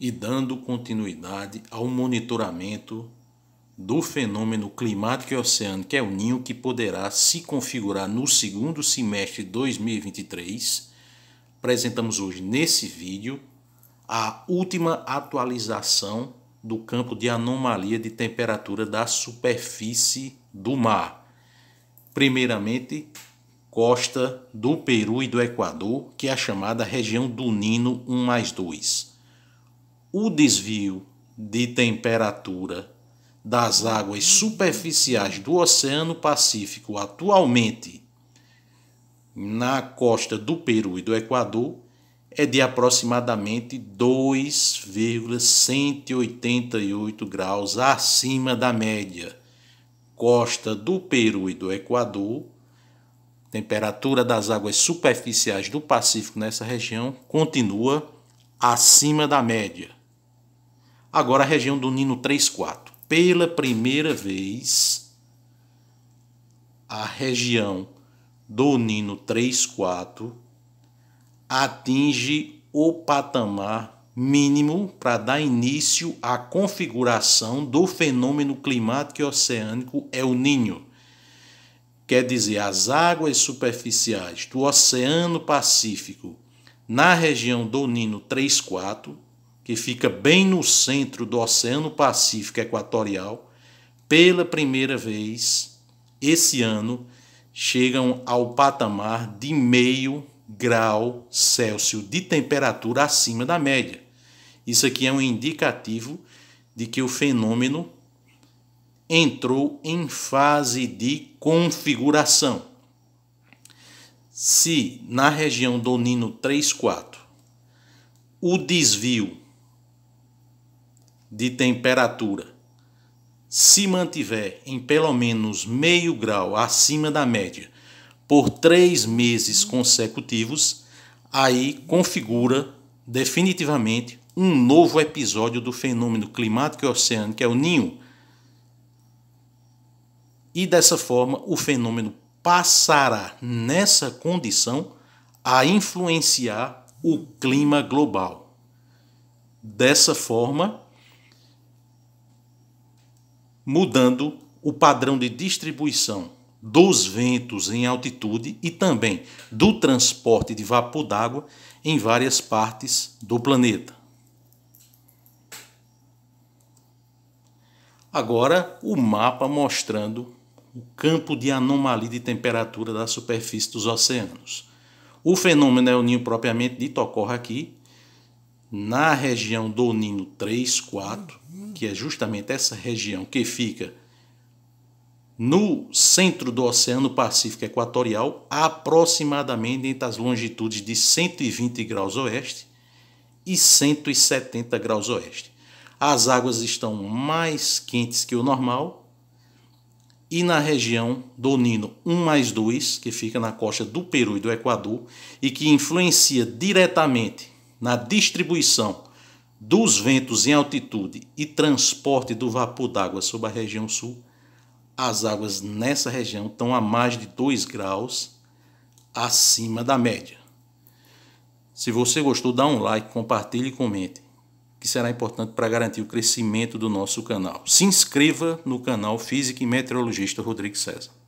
e dando continuidade ao monitoramento do fenômeno climático e oceânico, que é o Ninho, que poderá se configurar no segundo semestre de 2023. Apresentamos hoje nesse vídeo a última atualização do campo de anomalia de temperatura da superfície do mar. Primeiramente, costa do Peru e do Equador, que é a chamada região do Nino 1 mais 2 o desvio de temperatura das águas superficiais do Oceano Pacífico atualmente na costa do Peru e do Equador é de aproximadamente 2,188 graus acima da média. Costa do Peru e do Equador, temperatura das águas superficiais do Pacífico nessa região continua acima da média. Agora a região do Nino 3,4 Pela primeira vez, a região do Nino 3,4 atinge o patamar mínimo para dar início à configuração do fenômeno climático e oceânico El Ninho. Quer dizer, as águas superficiais do Oceano Pacífico na região do Nino 3,4 que fica bem no centro do Oceano Pacífico Equatorial, pela primeira vez esse ano chegam ao patamar de meio grau Celsius de temperatura acima da média. Isso aqui é um indicativo de que o fenômeno entrou em fase de configuração. Se na região do Nino 3,4 o desvio de temperatura se mantiver em pelo menos meio grau acima da média por três meses consecutivos, aí configura definitivamente um novo episódio do fenômeno climático e oceânico, que é o ninho. E dessa forma, o fenômeno passará nessa condição a influenciar o clima global. Dessa forma, mudando o padrão de distribuição dos ventos em altitude e também do transporte de vapor d'água em várias partes do planeta. Agora, o mapa mostrando o campo de anomalia de temperatura da superfície dos oceanos. O fenômeno El Ninho propriamente dito ocorre aqui, na região do Nino 3, 4, que é justamente essa região que fica no centro do Oceano Pacífico Equatorial, aproximadamente entre as longitudes de 120 graus oeste e 170 graus oeste. As águas estão mais quentes que o normal. E na região do Nino 1 mais 2, que fica na costa do Peru e do Equador, e que influencia diretamente na distribuição dos ventos em altitude e transporte do vapor d'água sobre a região sul, as águas nessa região estão a mais de 2 graus acima da média. Se você gostou, dá um like, compartilhe e comente, que será importante para garantir o crescimento do nosso canal. Se inscreva no canal Física e Meteorologista Rodrigo César.